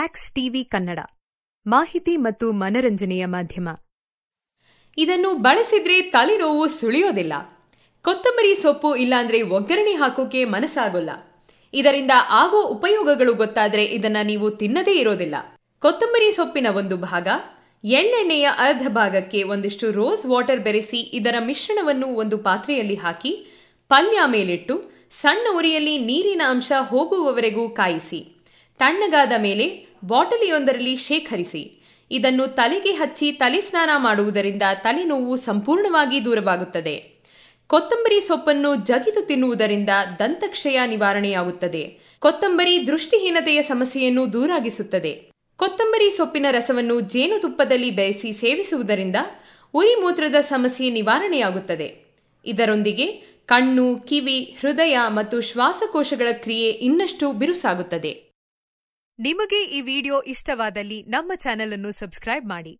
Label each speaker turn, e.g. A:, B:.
A: axe TV Kannada ಮಾಹಿತಿ ಮತ್ತು ಮನರಂಜನೆಯ ಮಾಧ್ಯಮ ಇದನ್ನು ಬಳಸಿದ್ರೆ ತಲೆನೋವು ಸುಳಿಯೋದಿಲ್ಲ ಕೊತ್ತಂಬರಿ ಸೊಪ್ಪು ಇಲ್ಲಾಂದ್ರೆ ಒಗ್ಗರಣೆ ಹಾಕೋಕೆ ಮನಸ್ಸಾಗೋಲ್ಲ ಇದರಿಂದ ಆಗೋ ಉಪಯೋಗಗಳು ಗೊತ್ತಾದ್ರೆ ಇದನ್ನ ನೀವು ತಿನ್ನದೇ ಇರೋದಿಲ್ಲ ಕೊತ್ತಂಬರಿ ಸೊಪ್ಪಿನ ಒಂದು ಭಾಗ ಎಳ್ಳೆಣ್ಣೆಯ ಅರ್ಧ ಭಾಗಕ್ಕೆ ಒಂದಿಷ್ಟು ರೋಸ್ ವಾಟರ್ ಬೆರೆಸಿ ಇದರ ಮಿಶ್ರಣವನ್ನು ಒಂದು ಪಾತ್ರೆಯಲ್ಲಿ ಹಾಕಿ ಪಲ್ಯ ಮೇಲಿಟ್ಟು ಸಣ್ಣ ಉರಿಯಲ್ಲಿ ನೀರಿನ ಅಂಶ ಹೋಗುವವರೆಗೂ ಕಾಯಿಸಿ ತಣ್ಣಗಾದ ಮೇಲೆ ಬಾಟಲಿಯೊಂದರಲ್ಲಿ ಶೇಖರಿಸಿ ಇದನ್ನು ತಲೆಗೆ ಹಚ್ಚಿ ತಲೆ ಸ್ನಾನ ಮಾಡುವುದರಿಂದ ತಲೆನೋವು ಸಂಪೂರ್ಣವಾಗಿ ದೂರವಾಗುತ್ತದೆ ಕೊತ್ತಂಬರಿ ಸೊಪ್ಪನ್ನು ಜಗಿದು ತಿನ್ನುವುದರಿಂದ ದಂತಕ್ಷಯ ನಿವಾರಣೆಯಾಗುತ್ತದೆ ಕೊತ್ತಂಬರಿ ದೃಷ್ಟಿಹೀನತೆಯ ಸಮಸ್ಯೆಯನ್ನು ದೂರಾಗಿಸುತ್ತದೆ ಕೊತ್ತಂಬರಿ ಸೊಪ್ಪಿನ ರಸವನ್ನು ಜೇನುತುಪ್ಪದಲ್ಲಿ ಬೆರೆಸಿ ಸೇವಿಸುವುದರಿಂದ ಉರಿ ಮೂತ್ರದ ಸಮಸ್ಯೆ ನಿವಾರಣೆಯಾಗುತ್ತದೆ ಇದರೊಂದಿಗೆ ಕಣ್ಣು ಕಿವಿ ಹೃದಯ ಮತ್ತು ಶ್ವಾಸಕೋಶಗಳ ಕ್ರಿಯೆ ಇನ್ನಷ್ಟು ಬಿರುಸಾಗುತ್ತದೆ ನಿಮಗೆ ಈ ವಿಡಿಯೋ ಇಷ್ಟವಾದಲ್ಲಿ ನಮ್ಮ ಚಾನೆಲ್ ಅನ್ನು ಸಬ್ಸ್ಕ್ರೈಬ್ ಮಾಡಿ